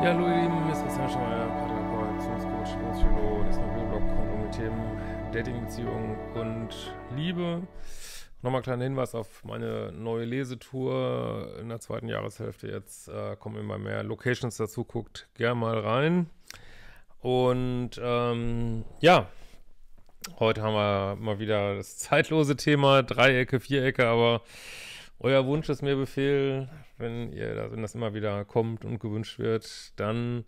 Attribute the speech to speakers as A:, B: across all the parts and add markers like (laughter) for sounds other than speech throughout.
A: Ja, hallo ihr Lieben, ist Christian Schreier, Partner, Koalitionscoach, Psychologe, ist mein Blog, kommt um die Themen Dating, Beziehung und Liebe. Nochmal kleiner Hinweis auf meine neue Lesetour in der zweiten Jahreshälfte. Jetzt äh, kommen immer mehr Locations dazu, guckt gern mal rein. Und ähm, ja, heute haben wir mal wieder das (laughs) zeitlose Thema, Dreiecke, Vierecke, aber euer Wunsch ist mir Befehl. Wenn, ihr, wenn das immer wieder kommt und gewünscht wird, dann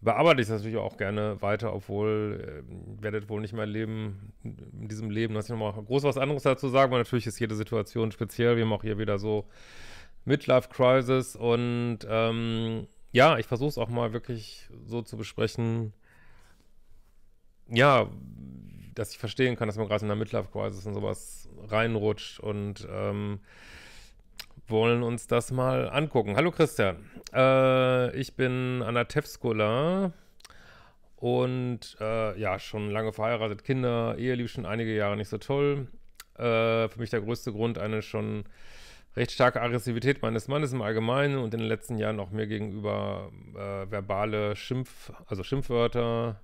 A: bearbeite ich das natürlich auch gerne weiter, obwohl ihr äh, werdet wohl nicht mehr leben, in diesem Leben, Lass ich nochmal groß was anderes dazu sagen, weil natürlich ist jede Situation speziell. Wir haben auch hier wieder so Midlife Crisis und ähm, ja, ich versuche es auch mal wirklich so zu besprechen. Ja, dass ich verstehen kann, dass man gerade in der Midlife Crisis und sowas reinrutscht und ähm, wollen uns das mal angucken. Hallo Christian, äh, ich bin Anna Tevskola und äh, ja, schon lange verheiratet, Kinder, Ehe Ehelieb schon einige Jahre nicht so toll. Äh, für mich der größte Grund eine schon recht starke Aggressivität meines Mannes im Allgemeinen und in den letzten Jahren auch mir gegenüber äh, verbale Schimpf, also Schimpfwörter,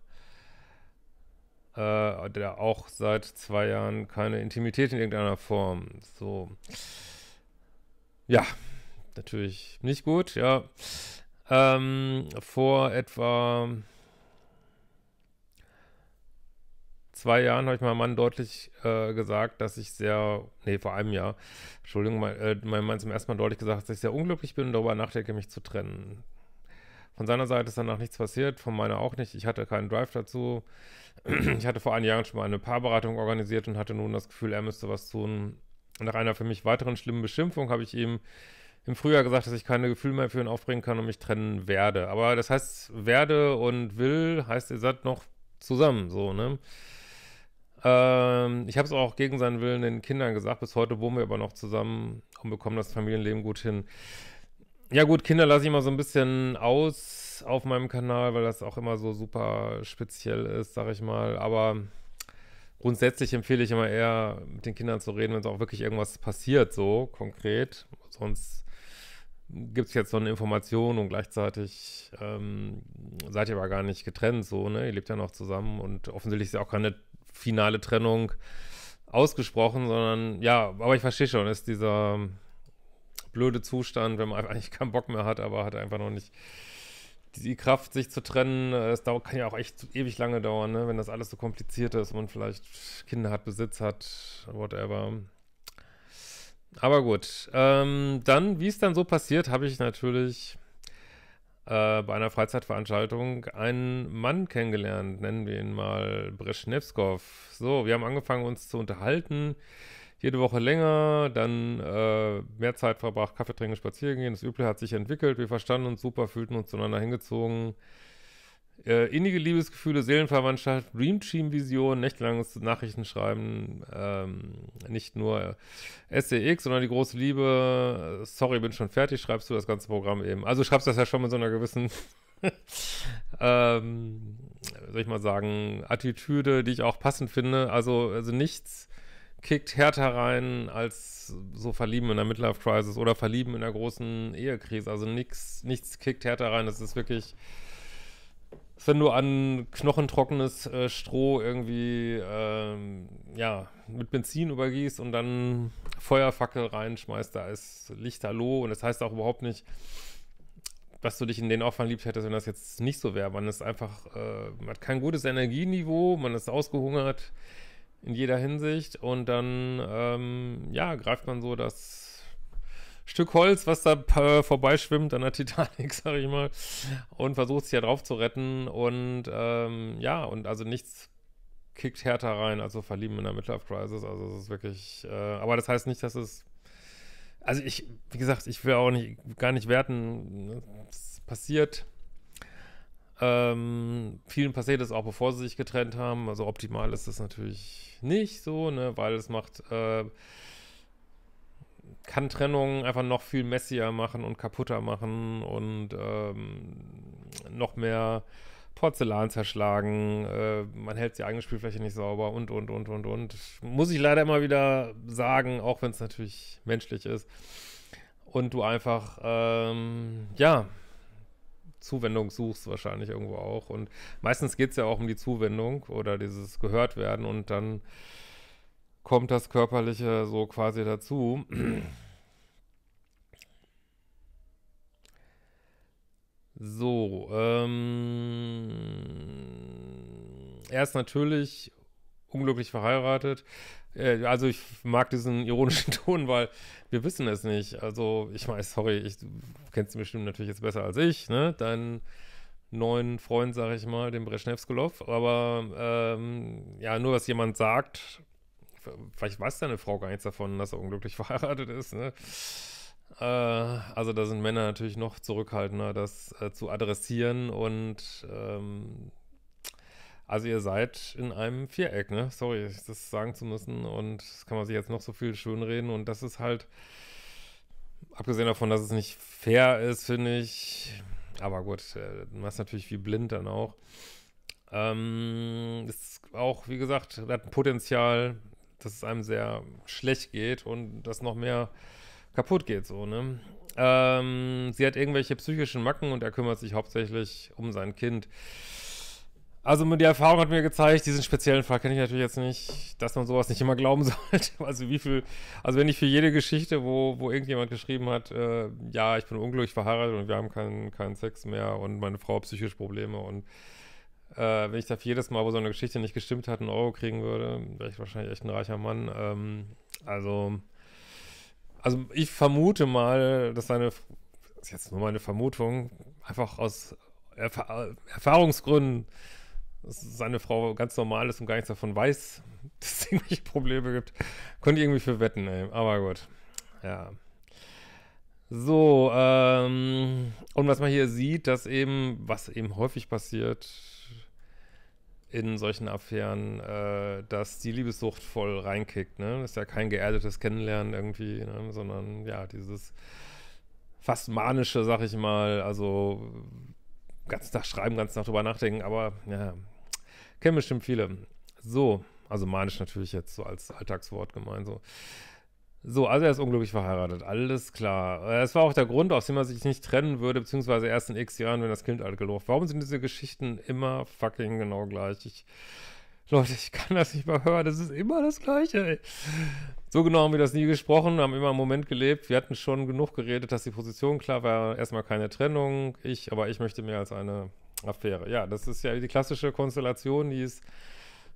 A: äh, der auch seit zwei Jahren keine Intimität in irgendeiner Form. So. Ja, natürlich nicht gut, ja. Ähm, vor etwa zwei Jahren habe ich meinem Mann deutlich äh, gesagt, dass ich sehr, nee, vor einem Jahr, Entschuldigung, mein, äh, meinem Mann zum ersten Mal deutlich gesagt, dass ich sehr unglücklich bin und darüber nachdenke, mich zu trennen. Von seiner Seite ist danach nichts passiert, von meiner auch nicht. Ich hatte keinen Drive dazu. Ich hatte vor einigen Jahren schon mal eine Paarberatung organisiert und hatte nun das Gefühl, er müsste was tun, nach einer für mich weiteren schlimmen Beschimpfung habe ich ihm im Frühjahr gesagt, dass ich keine Gefühle mehr für ihn aufbringen kann und mich trennen werde. Aber das heißt, werde und will heißt, ihr seid noch zusammen, so, ne? Ähm, ich habe es auch gegen seinen Willen den Kindern gesagt. Bis heute wohnen wir aber noch zusammen und bekommen das Familienleben gut hin. Ja gut, Kinder lasse ich immer so ein bisschen aus auf meinem Kanal, weil das auch immer so super speziell ist, sag ich mal. Aber grundsätzlich empfehle ich immer eher, mit den Kindern zu reden, wenn es auch wirklich irgendwas passiert, so konkret. Sonst gibt es jetzt so eine Information und gleichzeitig ähm, seid ihr aber gar nicht getrennt, so, ne? Ihr lebt ja noch zusammen und offensichtlich ist ja auch keine finale Trennung ausgesprochen, sondern ja, aber ich verstehe schon, ist dieser blöde Zustand, wenn man (laughs) eigentlich keinen Bock mehr hat, aber hat einfach noch nicht die Kraft, sich zu trennen, äh, es dauert, kann ja auch echt ewig lange dauern, ne? wenn das alles so kompliziert ist und vielleicht Kinder hat, Besitz hat, whatever. Aber gut, ähm, dann, wie es dann so passiert, habe ich natürlich äh, bei einer Freizeitveranstaltung einen Mann kennengelernt, nennen wir ihn mal Breschnevskov. So, wir haben angefangen uns zu unterhalten jede Woche länger, dann äh, mehr Zeit verbracht, Kaffee trinken, spazieren gehen. Das Üble hat sich entwickelt. Wir verstanden uns super, fühlten uns zueinander hingezogen. Äh, innige Liebesgefühle, Seelenverwandtschaft, Dream Team Vision, nächtelanges Nachrichtenschreiben, ähm, nicht nur äh, SCX, e sondern die große Liebe. Sorry, bin schon fertig, schreibst du das ganze Programm eben. Also schreibst das ja schon mit so einer gewissen, (laughs) ähm, soll ich mal sagen, Attitüde, die ich auch passend finde. Also, also nichts kickt härter rein als so Verlieben in der Midlife Crisis oder Verlieben in der großen Ehekrise. Also nix, nichts kickt härter rein. Das ist wirklich, wenn du an knochentrockenes äh, Stroh irgendwie ähm, ja, mit Benzin übergießt und dann Feuerfackel reinschmeißt, da ist Lichterloh. Und das heißt auch überhaupt nicht, dass du dich in den Aufwand liebt hättest, wenn das jetzt nicht so wäre. Man ist einfach, äh, man hat kein gutes Energieniveau, man ist ausgehungert in jeder Hinsicht. Und dann, ähm, ja, greift man so das Stück Holz, was da äh, vorbeischwimmt an der (laughs) Titanic, sag ich mal, und versucht sich ja drauf zu retten. Und ähm, ja, und also nichts kickt härter rein, also verlieben in der Midlife Crisis. Also es ist wirklich, äh, aber das heißt nicht, dass es, also ich, wie gesagt, ich will auch nicht, gar nicht werten, es ne, passiert ähm, vielen passiert es auch, bevor sie sich getrennt haben. Also optimal ist das natürlich nicht so, ne, weil es macht, äh, kann Trennung einfach noch viel messier machen und kaputter machen und ähm, noch mehr Porzellan zerschlagen, äh, man hält die eigene Spielfläche nicht sauber und, und, und, und, und. Muss ich leider immer wieder sagen, auch wenn es natürlich menschlich ist. Und du einfach, ähm, ja, Zuwendung suchst, wahrscheinlich irgendwo auch. Und meistens geht es ja auch um die Zuwendung oder dieses Gehörtwerden und dann kommt das Körperliche so quasi dazu. So, ähm, er ist natürlich unglücklich verheiratet. Äh, also ich mag diesen ironischen (laughs) Ton, weil wir wissen es nicht. Also ich meine, sorry, ich, du kennst mich bestimmt natürlich jetzt besser als ich, ne? Deinen neuen Freund, sage ich mal, den Breschnevskolov. Aber ähm, ja, nur was jemand sagt, vielleicht weiß deine Frau gar nichts davon, dass er unglücklich (laughs) verheiratet ist, ne? Äh, also da sind Männer natürlich noch zurückhaltender, das äh, zu adressieren und ähm, also ihr seid in einem Viereck, ne? Sorry, das sagen zu müssen. Und das kann man sich jetzt noch so viel schönreden. Und das ist halt, abgesehen davon, dass es nicht fair ist, finde ich. Aber gut, äh, man ist natürlich wie blind dann auch. Ähm, ist auch, wie gesagt, hat ein Potenzial, dass es einem sehr schlecht geht und dass noch mehr kaputt geht, so, ne? Ähm, sie hat irgendwelche psychischen Macken und er kümmert sich hauptsächlich um sein Kind. Also die Erfahrung hat mir gezeigt, diesen speziellen Fall kenne ich natürlich jetzt nicht, dass man sowas nicht immer glauben (laughs) sollte. Also wie viel, also wenn ich für jede Geschichte, wo, wo irgendjemand geschrieben hat, äh, ja, ich bin unglücklich verheiratet und wir haben keinen, keinen Sex mehr und meine Frau hat psychische Probleme und äh, wenn ich dafür jedes Mal, wo so eine Geschichte nicht gestimmt hat, einen Euro kriegen würde, wäre ich wahrscheinlich echt ein reicher Mann. Ähm, also, also ich vermute mal, dass seine, das ist jetzt nur meine Vermutung, einfach aus Erf Erfahrungsgründen, seine Frau ganz normal ist und gar nichts davon weiß, (laughs) dass es irgendwelche Probleme gibt. Könnte ich irgendwie für wetten, ey. Aber gut. Ja. So, ähm, und was man hier sieht, dass eben, was eben häufig passiert in solchen Affären, äh, dass die Liebessucht voll reinkickt, ne? Das ist ja kein geerdetes Kennenlernen irgendwie, ne? sondern ja, dieses fast manische, sag ich mal, also ganz Tag schreiben, ganz Tag drüber nachdenken, aber ja, Kennen bestimmt viele. So, also manisch natürlich jetzt so als Alltagswort gemeint, so. So, also er ist unglücklich verheiratet, alles klar. Es war auch der Grund, aus dem er sich nicht trennen würde, beziehungsweise erst in x Jahren, wenn das Kind alt gelobt. Warum sind diese Geschichten immer fucking genau gleich? Ich, Leute, ich kann das nicht mehr hören, das ist immer das Gleiche, ey. So genau haben wir das nie gesprochen, haben immer im Moment gelebt. Wir hatten schon genug geredet, dass die Position klar war, erstmal keine Trennung. Ich, aber ich möchte mehr als eine Affäre. Ja, das ist ja die klassische Konstellation, die es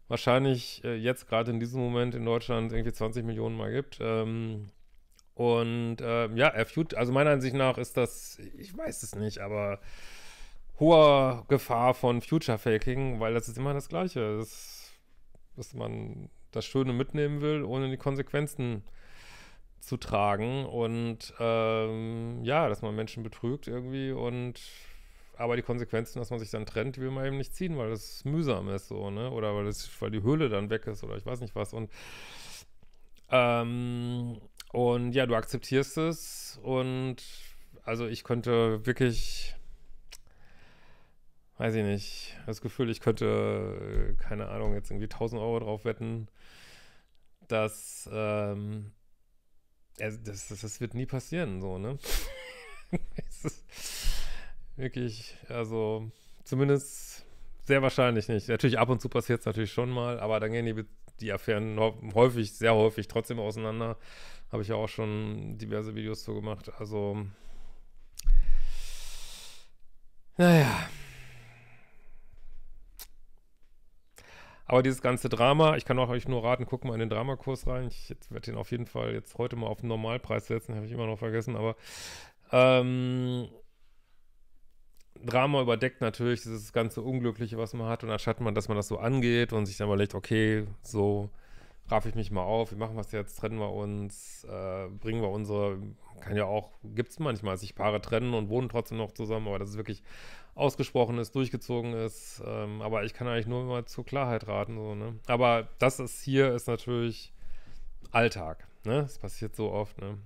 A: wahrscheinlich äh, jetzt gerade in diesem Moment in Deutschland irgendwie 20 Millionen Mal gibt. Ähm, und äh, ja, F. also meiner Ansicht nach ist das, ich weiß es nicht, aber hoher Gefahr von Future Faking, weil das ist immer das Gleiche. Das, dass man das Schöne mitnehmen will, ohne die Konsequenzen zu tragen. Und ähm, ja, dass man Menschen betrügt irgendwie und aber die Konsequenzen, dass man sich dann trennt, will man eben nicht ziehen, weil es mühsam ist so, ne? Oder weil, das, weil die Höhle dann weg ist oder ich weiß nicht was. Und, ähm, und ja, du akzeptierst es und also ich könnte wirklich, weiß ich nicht, das Gefühl, ich könnte, äh, keine Ahnung, jetzt irgendwie 1000 Euro drauf wetten, dass, ähm, das, das, das wird nie passieren, so, ne? (laughs) es ist, Wirklich, also zumindest sehr wahrscheinlich nicht. Natürlich ab und zu passiert es natürlich schon mal, aber dann gehen die, die Affären häufig, sehr häufig trotzdem auseinander. Habe ich ja auch schon diverse Videos zu gemacht. Also, naja. Aber dieses ganze Drama, ich kann auch euch nur raten, guck mal in den Dramakurs rein. Ich werde den auf jeden Fall jetzt heute mal auf den Normalpreis setzen, habe ich immer noch vergessen, aber ähm, Drama überdeckt natürlich dieses ganze Unglückliche, was man hat. Und anstatt man, dass man das so angeht und sich dann überlegt, okay, so raffe ich mich mal auf, wie machen wir es jetzt, trennen wir uns, äh, bringen wir unsere, kann ja auch, gibt es manchmal, sich Paare trennen und wohnen trotzdem noch zusammen, aber dass es wirklich ausgesprochen ist, durchgezogen ist. Ähm, aber ich kann eigentlich nur mal zur Klarheit raten. So, ne? Aber das ist hier, ist natürlich Alltag. Ne? Das passiert so oft. Ne?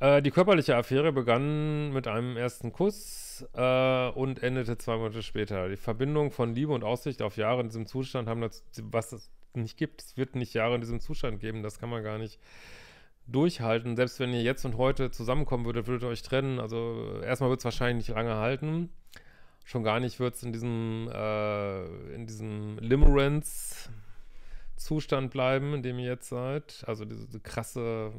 A: Äh, die körperliche Affäre begann mit einem ersten Kuss äh, und endete zwei Monate später. Die Verbindung von Liebe und Aussicht auf Jahre in diesem Zustand haben das, was es nicht gibt. Es wird nicht Jahre in diesem Zustand geben, das kann man gar nicht durchhalten. Selbst wenn ihr jetzt und heute zusammenkommen würdet, würdet ihr euch trennen. Also erstmal wird es wahrscheinlich nicht lange halten. Schon gar nicht wird es in diesem, äh, in diesem Limerence-Zustand bleiben, in dem ihr jetzt seid. Also diese, diese krasse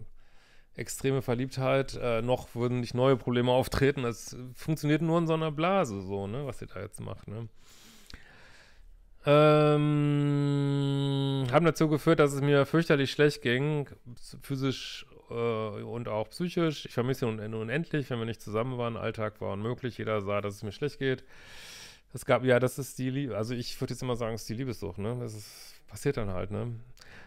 A: extreme Verliebtheit, äh, noch würden nicht neue Probleme auftreten. Das funktioniert nur in so einer Blase, so, ne, was ihr da jetzt macht, ne. Ähm, haben dazu geführt, dass es mir fürchterlich schlecht ging, physisch äh, und auch psychisch. Ich vermisse ihn unendlich, wenn wir nicht zusammen waren. Alltag war unmöglich. Jeder sah, dass es mir schlecht geht. Es gab, ja, das ist die Liebe. Also ich würde jetzt immer sagen, es ist die Liebessucht, ne? Das ist, passiert dann halt, ne?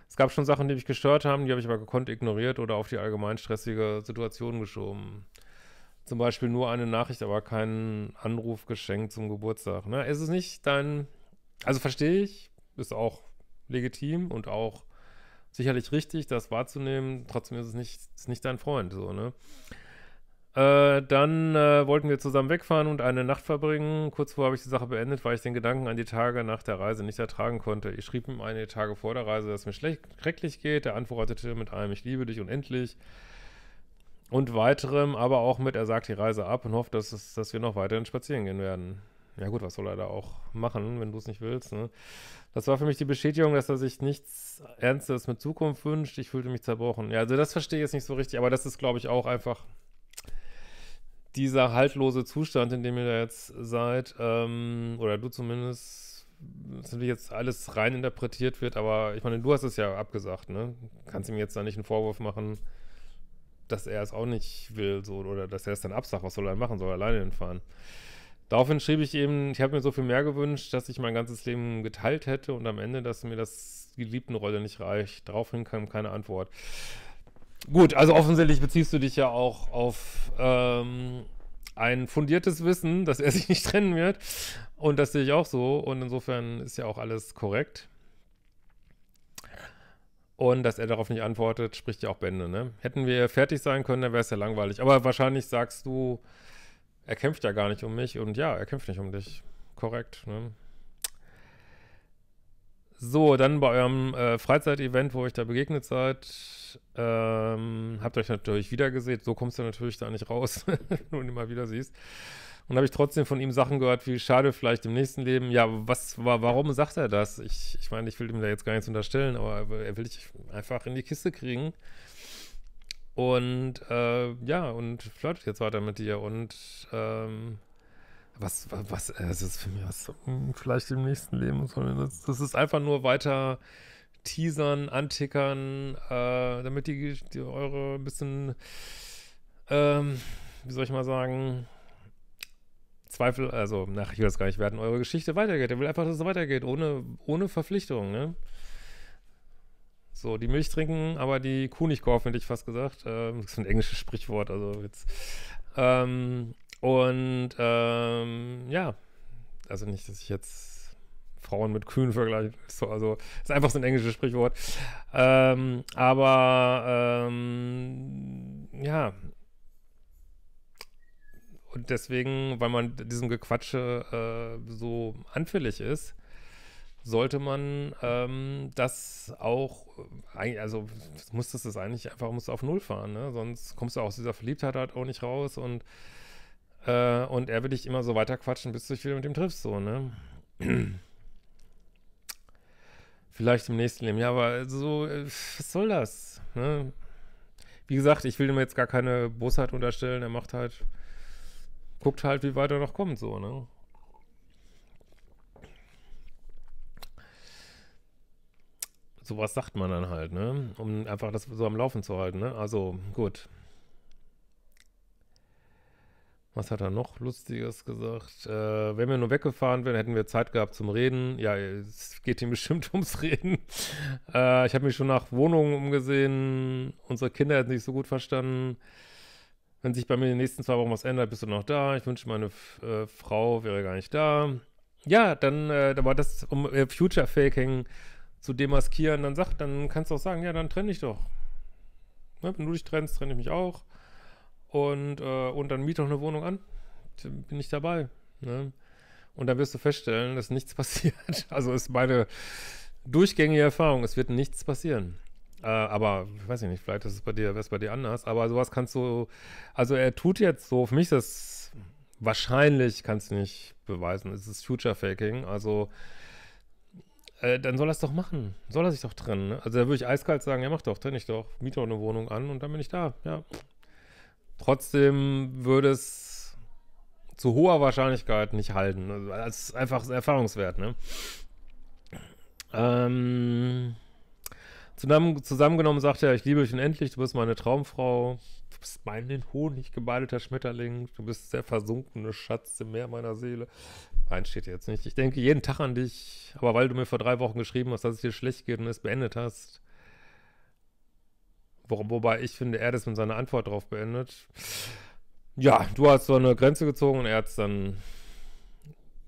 A: Es gab schon Sachen, die mich gestört haben, die habe ich aber gekonnt ignoriert oder auf die allgemein stressige Situation geschoben. Zum Beispiel nur eine Nachricht, aber keinen Anruf geschenkt zum Geburtstag. Ne? Ist es nicht dein. Also verstehe ich, ist auch legitim und auch sicherlich richtig, das wahrzunehmen. Trotzdem ist es nicht, ist nicht dein Freund, so, ne? Äh, dann äh, wollten wir zusammen wegfahren und eine Nacht verbringen. Kurz vorher habe ich die Sache beendet, weil ich den Gedanken an die Tage nach der Reise nicht ertragen konnte. Ich schrieb ihm einige Tage vor der Reise, dass es mir schlecht, schrecklich geht. Er antwortete mit einem Ich liebe dich unendlich und weiterem, aber auch mit Er sagt die Reise ab und hofft, dass, es, dass wir noch weiterhin spazieren gehen werden. Ja gut, was soll er da auch machen, wenn du es nicht willst? Ne? Das war für mich die Bestätigung, dass er sich nichts Ernstes mit Zukunft wünscht. Ich fühlte mich zerbrochen. Ja, also das verstehe ich jetzt nicht so richtig, aber das ist, glaube ich, auch einfach dieser haltlose Zustand, in dem ihr da jetzt seid, ähm, oder du zumindest, das natürlich jetzt alles rein interpretiert wird, aber ich meine, du hast es ja abgesagt, ne? Kannst ihm jetzt da nicht einen Vorwurf machen, dass er es auch nicht will, so, oder dass er es dann absagt, was soll er machen, soll er alleine hinfahren? Daraufhin schrieb ich eben, ich habe mir so viel mehr gewünscht, dass ich mein ganzes Leben geteilt hätte und am Ende, dass mir das Rolle nicht reicht. Daraufhin kam keine Antwort. Gut, also offensichtlich beziehst du dich ja auch auf ähm, ein fundiertes Wissen, dass er (laughs) sich nicht trennen wird. Und das sehe ich auch so. Und insofern ist ja auch alles korrekt. Und dass er darauf nicht antwortet, spricht ja auch Bände, ne? Hätten wir fertig sein können, dann wäre es ja langweilig. Aber wahrscheinlich sagst du, er kämpft ja gar nicht um mich. Und ja, er kämpft nicht um dich. Korrekt, ne? So, dann bei eurem äh, Freizeitevent, wo euch da begegnet seid, ähm, habt euch natürlich wiedergesehen. So kommst du natürlich da nicht raus, (laughs) wenn du ihn immer wieder siehst. Und habe ich trotzdem von ihm Sachen gehört, wie schade vielleicht im nächsten Leben. Ja, was war, warum sagt er das? Ich, ich meine, ich will ihm da jetzt gar nichts unterstellen, aber er will dich einfach in die Kiste kriegen. Und äh, ja, und flirtet jetzt weiter mit dir und ähm, was, was, äh, das ist für mich was, hm, vielleicht im nächsten Leben, das, das ist einfach nur weiter teasern, antickern, äh, damit die, die eure bisschen, ähm, wie soll ich mal sagen, Zweifel, also, nach ich will das gar nicht werden, eure Geschichte weitergeht. Er will einfach, dass es weitergeht, ohne, ohne Verpflichtung, ne? So, die Milch trinken, aber die Kuh nicht kaufen, hätte ich fast gesagt. Ähm, das ist ein englisches Sprichwort, also jetzt. Ähm, und ähm, ja, also nicht, dass ich jetzt Frauen mit Kühen vergleiche, so, also ist einfach so ein englisches Sprichwort. Ähm, aber ähm, ja, und deswegen, weil man diesem Gequatsche äh, so anfällig ist, sollte man ähm, das auch, äh, also musstest du es eigentlich einfach musst auf Null fahren, ne? sonst kommst du auch aus dieser Verliebtheit halt auch nicht raus und äh, und er will dich immer so weiter quatschen, bis du dich wieder mit ihm triffst, so, ne? (clears throat) Vielleicht im nächsten Leben. Ja, aber so, äh, was soll das? Ne? Wie gesagt, ich will ihm jetzt gar keine Bosheit unterstellen. Er macht halt, guckt halt, wie weit er noch kommt, so, ne? Sowas sagt man dann halt, ne? Um einfach das so am Laufen zu halten, ne? Also, gut. Was hat er noch Lustiges gesagt? Äh, wenn wir nur weggefahren wären, hätten wir Zeit gehabt zum Reden. Ja, es geht ihm (laughs) bestimmt ums Reden. Äh, ich habe mich schon nach Wohnungen umgesehen. Unsere Kinder hätten sich so gut verstanden. Wenn sich bei mir in den nächsten zwei Wochen was ändert, bist du noch da. Ich wünsche, meine äh, Frau wäre gar nicht da. Ja, dann, äh, da war das, um äh, Future Faking zu demaskieren, dann sagt, dann kannst du auch sagen, ja, dann trenne ich doch. Ne? Wenn du dich trennst, trenne ich mich auch und, äh, und dann miet doch eine Wohnung an. Bin ich dabei. Ne? Und dann wirst du feststellen, dass nichts (laughs) passiert. Also ist meine durchgängige Erfahrung, es wird nichts passieren. Äh, aber ich weiß nicht, vielleicht ist es bei dir, wäre es bei dir anders. Aber sowas kannst du, also er tut jetzt so, für mich ist das wahrscheinlich, kannst du nicht beweisen, es ist Future Faking. Also äh, dann soll er es doch machen. Soll er sich doch trennen. Ne? Also da würde ich eiskalt sagen, ja, mach doch, trenne ich doch, miete doch eine Wohnung an und dann bin ich da. Ja, Trotzdem würde es zu hoher Wahrscheinlichkeit nicht halten. Also, das ist einfach erfahrungswert, ne? Ähm, zusammen, zusammengenommen sagt er, ich liebe dich unendlich, du bist meine Traumfrau, du bist mein in Honig gebeideter Schmetterling, du bist der versunkene Schatz im Meer meiner Seele. Nein, steht jetzt nicht. Ich denke jeden Tag an dich, aber weil du mir vor drei Wochen geschrieben hast, dass es dir schlecht geht und es beendet hast, Wobei ich finde, er das mit seiner Antwort darauf beendet. Ja, du hast so eine Grenze gezogen und er hat es dann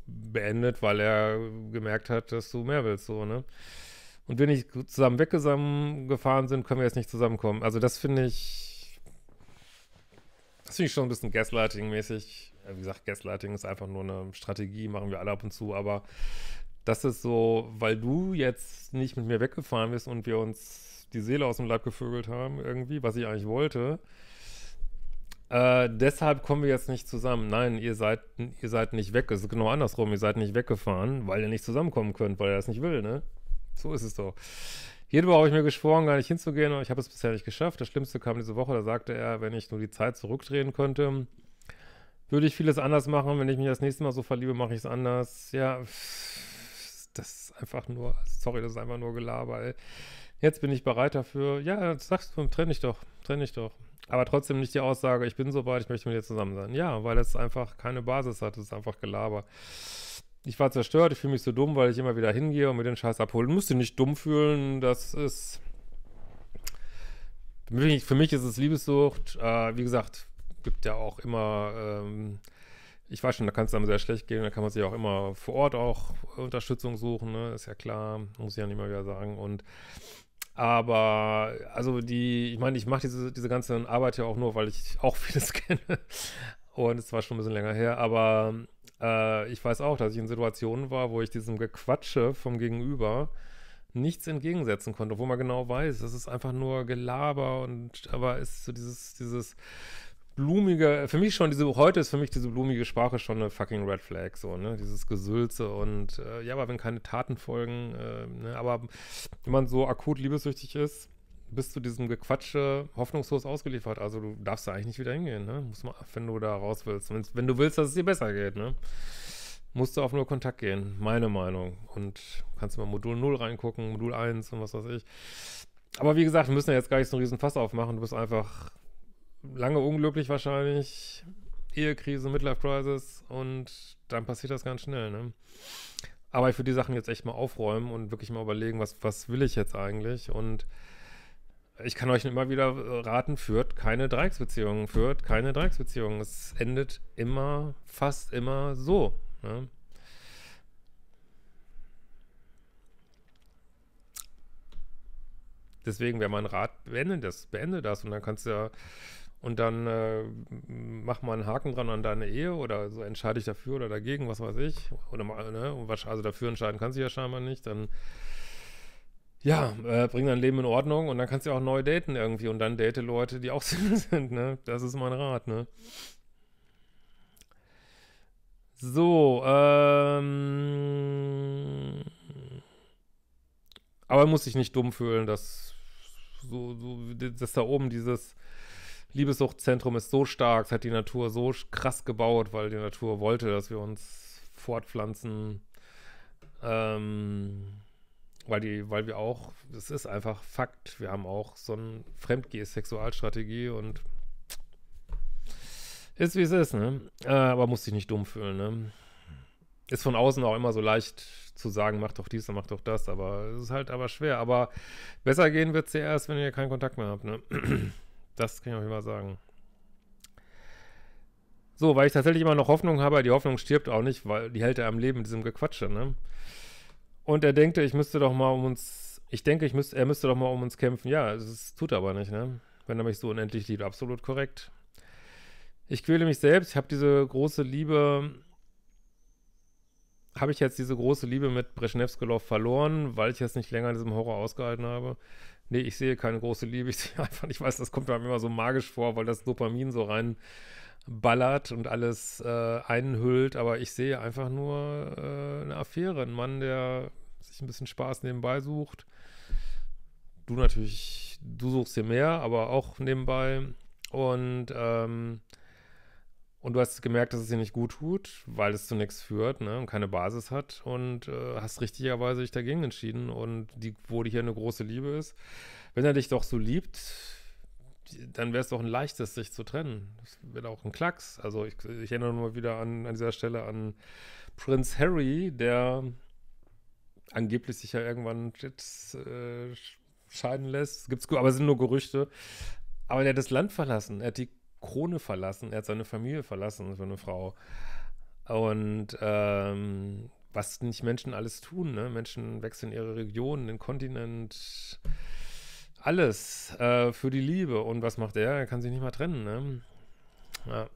A: beendet, weil er gemerkt hat, dass du mehr willst, so, ne? Und wir nicht zusammen weggefahren sind, können wir jetzt nicht zusammenkommen. Also das finde ich, das finde ich schon ein bisschen Gaslighting-mäßig. Wie gesagt, Gaslighting ist einfach nur eine Strategie, machen wir alle ab und zu, aber das ist so, weil du jetzt nicht mit mir weggefahren bist und wir uns die Seele aus dem Leib gevögelt haben, irgendwie, was ich eigentlich wollte. Äh, deshalb kommen wir jetzt nicht zusammen. Nein, ihr seid, ihr seid nicht weg. Es ist genau andersrum. Ihr seid nicht weggefahren, weil ihr nicht zusammenkommen könnt, weil er das nicht will, ne? So ist es doch. Jedenfalls habe ich mir geschworen, gar nicht hinzugehen, aber ich habe es bisher nicht geschafft. Das Schlimmste kam diese Woche, da sagte er, wenn ich nur die Zeit zurückdrehen könnte, würde ich vieles anders machen. Wenn ich mich das nächste Mal so verliebe, mache ich es anders. Ja, das ist einfach nur, sorry, das ist einfach nur Gelaber, ey. Jetzt bin ich bereit dafür. Ja, sagst du, trenne ich doch, trenne ich doch. Aber trotzdem nicht die Aussage, ich bin so weit, ich möchte mit dir zusammen sein. Ja, weil es einfach keine Basis hat, es ist einfach Gelaber. Ich war zerstört, ich fühle mich so dumm, weil ich immer wieder hingehe und mir den Scheiß abholen. Du musst dich nicht dumm fühlen, das ist... Für mich, für mich ist es Liebessucht. Äh, wie gesagt, gibt ja auch immer... Ähm, ich weiß schon, da kann es einem sehr schlecht gehen, da kann man sich auch immer vor Ort auch Unterstützung suchen, ne? ist ja klar, muss ich ja nicht mal wieder sagen. Und aber, also die, ich meine, ich mache diese, diese ganze Arbeit ja auch nur, weil ich auch (laughs) vieles kenne. Und es war schon ein bisschen länger her, aber äh, ich weiß auch, dass ich in Situationen war, wo ich diesem Gequatsche vom Gegenüber nichts entgegensetzen konnte, wo man genau weiß, das ist einfach nur Gelaber und aber ist so dieses, dieses blumige, für mich schon diese, heute ist für mich diese blumige Sprache schon eine fucking Red Flag, so, ne? Dieses Gesülze und äh, ja, aber wenn keine Taten folgen, äh, ne? aber wenn man so akut liebessüchtig ist, bist du diesem Gequatsche hoffnungslos ausgeliefert. Also du darfst da eigentlich nicht wieder hingehen, ne? Muss man, wenn du da raus willst. Wenn, wenn du willst, dass es dir besser geht, ne? Musst du auf nur Kontakt gehen, meine Meinung. Und kannst mal Modul 0 reingucken, Modul 1 und was weiß ich. Aber wie gesagt, wir müssen ja jetzt gar nicht so einen riesen Fass aufmachen. Du bist einfach lange unglücklich wahrscheinlich, Ehekrise, Midlife Crisis und dann passiert das ganz schnell, ne? Aber ich würde die Sachen jetzt echt mal aufräumen und wirklich mal überlegen, was, was will ich jetzt eigentlich? Und ich kann euch immer wieder äh, raten, führt keine Dreiecksbeziehungen, führt keine Dreiecksbeziehungen. Es endet immer, fast immer so. Ne? Deswegen wäre mein Rat, beende das, beende das und dann kannst du ja und dann äh, mach mal einen Haken dran an deine Ehe oder so entscheide ich dafür oder dagegen, was weiß ich. Oder ne, also dafür entscheiden kannst du ja scheinbar nicht, dann ja, äh, bring dein Leben in Ordnung und dann kannst du auch neu daten irgendwie und dann date Leute, die auch (laughs) Single sind, ne? Das ist mein Rat, ne? So, ähm. Aber muss sich nicht dumm fühlen, dass so, so, dass da oben dieses Liebessuchtzentrum ist so stark, es hat die Natur so krass gebaut, weil die Natur wollte, dass wir uns fortpflanzen. Ähm, weil die, weil wir auch, es ist einfach Fakt, wir haben auch so eine Fremdgeh-Sexualstrategie und ist wie es ist, ne? Äh, aber muss sich nicht dumm fühlen, ne? Ist von außen auch immer so leicht zu sagen, mach doch dies und mach doch das, aber es ist halt aber schwer. Aber besser gehen wird es ja erst, wenn ihr keinen Kontakt mehr habt, ne? Das kann ich auf jeden sagen. So, weil ich tatsächlich immer noch Hoffnung habe, die Hoffnung stirbt auch nicht, weil die hält er am Leben mit diesem Gequatsche, ne? Und er denkt, ich müsste doch mal um uns, ich denke, ich müsste, er müsste doch mal um uns kämpfen. Ja, das tut er aber nicht, ne? Wenn er mich so unendlich liebt, absolut korrekt. Ich quäle mich selbst, ich habe diese große Liebe, habe ich jetzt diese große Liebe mit Breschnevskolov verloren, weil ich es nicht länger in diesem Horror ausgehalten habe nee, ich sehe keine große Liebe, ich sehe einfach, ich weiß, das kommt mir immer so magisch vor, weil das Dopamin so reinballert und alles äh, einhüllt, aber ich sehe einfach nur äh, eine Affäre, einen Mann, der sich ein bisschen Spaß nebenbei sucht. Du natürlich, du suchst dir mehr, aber auch nebenbei. Und ähm, und du hast gemerkt, dass es dir nicht gut tut, weil es zu nichts führt ne, und keine Basis hat. Und äh, hast richtigerweise dich dagegen entschieden. Und die, wo dir hier eine große Liebe ist, wenn er dich doch so liebt, dann wäre es doch ein leichtes, sich zu trennen. Das wäre auch ein Klacks. Also ich, ich erinnere mal wieder an, an dieser Stelle an Prinz Harry, der angeblich sich ja irgendwann jetzt äh, scheiden lässt. Gibt's, aber es sind nur Gerüchte. Aber der hat das Land verlassen. Er hat die Krone verlassen, er hat seine Familie verlassen für eine Frau. Und ähm, was nicht Menschen alles tun, ne? Menschen wechseln ihre Region, den Kontinent, alles äh, für die Liebe. Und was macht er? Er kann sich nicht mal trennen, ne? Ja.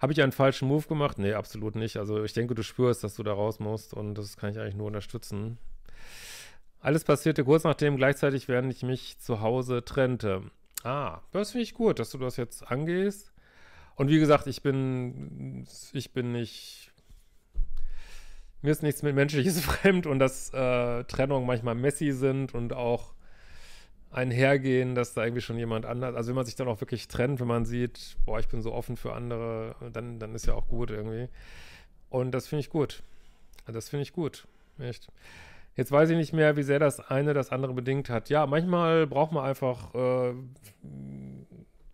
A: Habe ich einen falschen Move gemacht? Nee, absolut nicht. Also ich denke, du spürst, dass du da raus musst und das kann ich eigentlich nur unterstützen. Alles passierte kurz nachdem, gleichzeitig während ich mich zu Hause trennte. Ah, das finde ich gut, dass du das jetzt angehst. Und wie gesagt, ich bin, ich bin nicht, mir ist nichts mit Menschliches (laughs) fremd und dass äh, Trennungen manchmal messy sind und auch einhergehen, dass da irgendwie schon jemand anders, also wenn man sich dann auch wirklich trennt, wenn man sieht, boah, ich bin so offen für andere, dann, dann ist ja auch gut irgendwie. Und das finde ich gut. Das finde ich gut. Echt. Jetzt weiß ich nicht mehr, wie sehr das eine das andere bedingt hat. Ja, manchmal braucht man einfach, äh,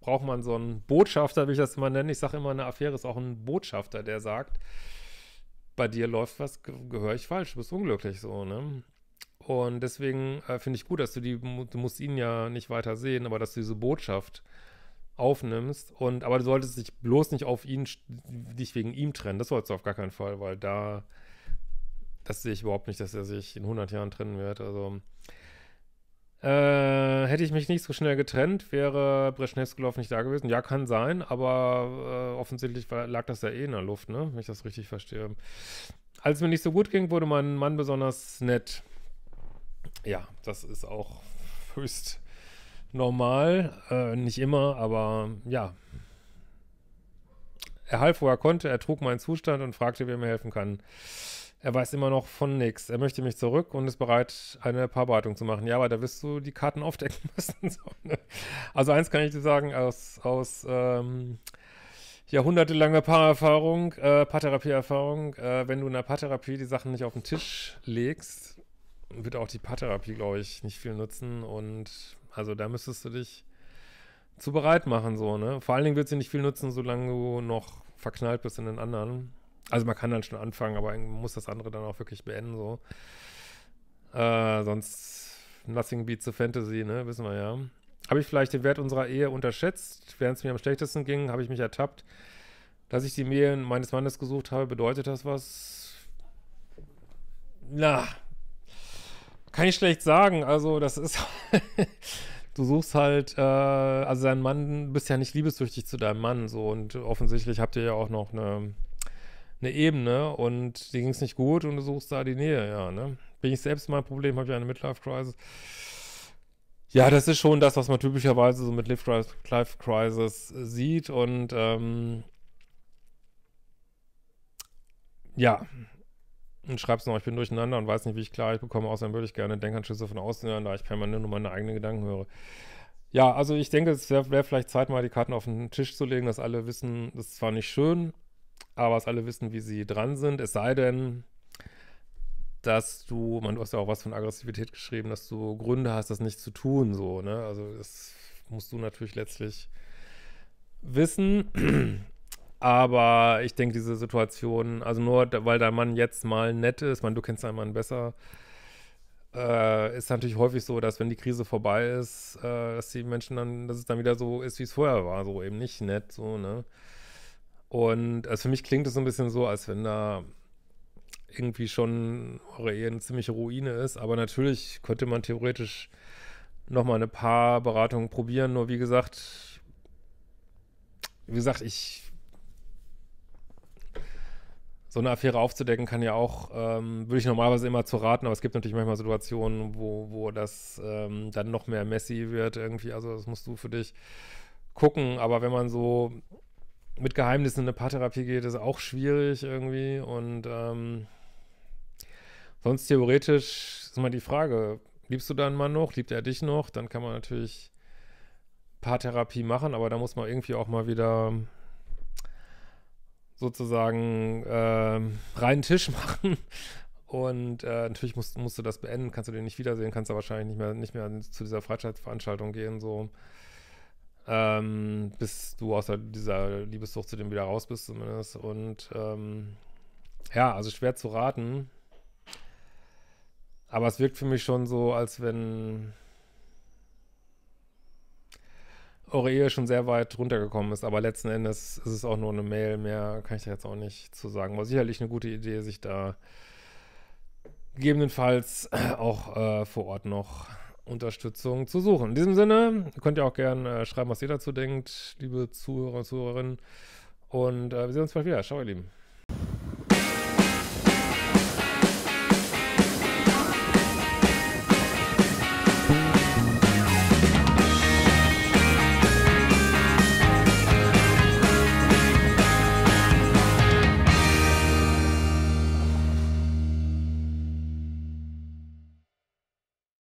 A: braucht man so einen Botschafter, wie ich das immer nenne. Ich sage immer, eine Affäre ist auch ein Botschafter, der sagt, bei dir läuft was, gehöre ich falsch, du bist unglücklich so, ne? Und deswegen äh, finde ich gut, dass du die, du musst ihn ja nicht weiter sehen, aber dass du diese Botschaft aufnimmst und, aber du solltest dich bloß nicht auf ihn, dich wegen ihm trennen. Das solltest du auf gar keinen Fall, weil da, das sehe ich überhaupt nicht, dass er sich in 100 Jahren trennen wird. Also äh, hätte ich mich nicht so schnell getrennt, wäre Brezhnevskulov nicht da gewesen. Ja, kann sein, aber äh, offensichtlich war, lag das ja eh in der Luft, ne? wenn ich das richtig verstehe. Als es mir nicht so gut ging, wurde mein Mann besonders nett. Ja, das ist auch (laughs) höchst normal. Äh, nicht immer, aber ja. Er half, wo er konnte, er trug meinen Zustand und fragte, wer mir helfen kann. Er weiß immer noch von nichts. Er möchte mich zurück und ist bereit, eine Paarbeitung zu machen. Ja, aber da wirst du die Karten aufdecken (laughs) müssen. Ne? also eins kann ich dir sagen, aus, aus ähm, jahrhundertelanger Paarerfahrung, äh, Paartherapieerfahrung, äh, wenn du in der Paartherapie die Sachen nicht auf den Tisch legst, wird auch die Paartherapie, glaube ich, nicht viel nutzen. Und also da müsstest du dich zu bereit machen, so, ne? Vor allen Dingen wird sie nicht viel nutzen, solange du noch verknallt bist in den anderen. Also man kann dann schon anfangen, aber man muss das andere dann auch wirklich beenden, so. Äh, sonst nothing beats the fantasy, ne? Wissen wir ja. Habe ich vielleicht den Wert unserer Ehe unterschätzt? Während es mir am schlechtesten ging, habe ich mich ertappt. Dass ich die Ehe meines Mannes gesucht habe, bedeutet das was? Na, kann ich schlecht sagen. Also, das ist. (laughs) du suchst halt, äh, also dein Mann, bist ja nicht liebessüchtig zu deinem Mann, so. Und offensichtlich habt ihr ja auch noch eine eine Ebene und dir ging es nicht gut und du suchst da die Nähe, ja, ne? Bin ich selbst mein Problem, habe ich eine Midlife-Crisis? Ja, das ist schon das, was man typischerweise so mit Life-Crisis sieht und ähm, ja, und schreibst noch, ich bin durcheinander und weiß nicht, wie ich klar ich bekomme, außerdem würde ich gerne Denkanschlüsse von außen hören, da ich permanent nur meine eigenen Gedanken höre. Ja, also ich denke, es wäre wär vielleicht Zeit, mal die Karten auf den Tisch zu legen, dass alle wissen, das ist zwar nicht schön, aber es alle wissen, wie sie dran sind. Es sei denn, dass du, man, du hast ja auch was von Aggressivität geschrieben, dass du Gründe hast, das nicht zu tun, so, ne? Also das musst du natürlich letztlich wissen. (clears throat) Aber ich denke, diese Situation, also nur weil dein Mann jetzt mal nett ist, man, du kennst deinen Mann besser, äh, ist natürlich häufig so, dass wenn die Krise vorbei ist, äh, dass die Menschen dann, dass es dann wieder so ist, wie es vorher war, so eben nicht nett, so, ne? Und also für mich klingt es so ein bisschen so, als wenn da irgendwie schon eure Ehe eine ziemliche Ruine ist. Aber natürlich könnte man theoretisch nochmal ein paar Beratungen probieren. Nur wie gesagt, wie gesagt, ich so eine Affäre aufzudecken kann ja auch, ähm, würde ich normalerweise immer zu raten, aber es gibt natürlich manchmal Situationen, wo, wo das ähm, dann noch mehr messy wird irgendwie. Also das musst du für dich gucken. Aber wenn man so mit Geheimnissen in eine Paartherapie geht, ist auch schwierig irgendwie. Und ähm, sonst theoretisch ist mal die Frage, liebst du deinen Mann noch? Liebt er dich noch? Dann kann man natürlich Paartherapie machen, aber da muss man irgendwie auch mal wieder sozusagen äh, reinen Tisch (laughs) machen. Und äh, natürlich musst, musst du das beenden, kannst du den nicht wiedersehen, kannst du wahrscheinlich nicht mehr, nicht mehr zu dieser Freizeitveranstaltung gehen, so. Ähm, bis du aus dieser Liebessucht zu dem wieder raus bist zumindest. Und ähm, ja, also schwer zu raten. Aber es wirkt für mich schon so, als wenn eure Ehe schon sehr weit runtergekommen ist. Aber letzten Endes ist es auch nur eine Mail. Mehr kann ich da jetzt auch nicht zu sagen. War sicherlich eine gute Idee, sich da gegebenenfalls auch äh, vor Ort noch Unterstützung zu suchen. In diesem Sinne, könnt ihr auch gerne äh, schreiben, was ihr dazu denkt, liebe Zuhörer und Zuhörerinnen. Und äh, wir sehen uns bald wieder. Ciao, ihr Lieben.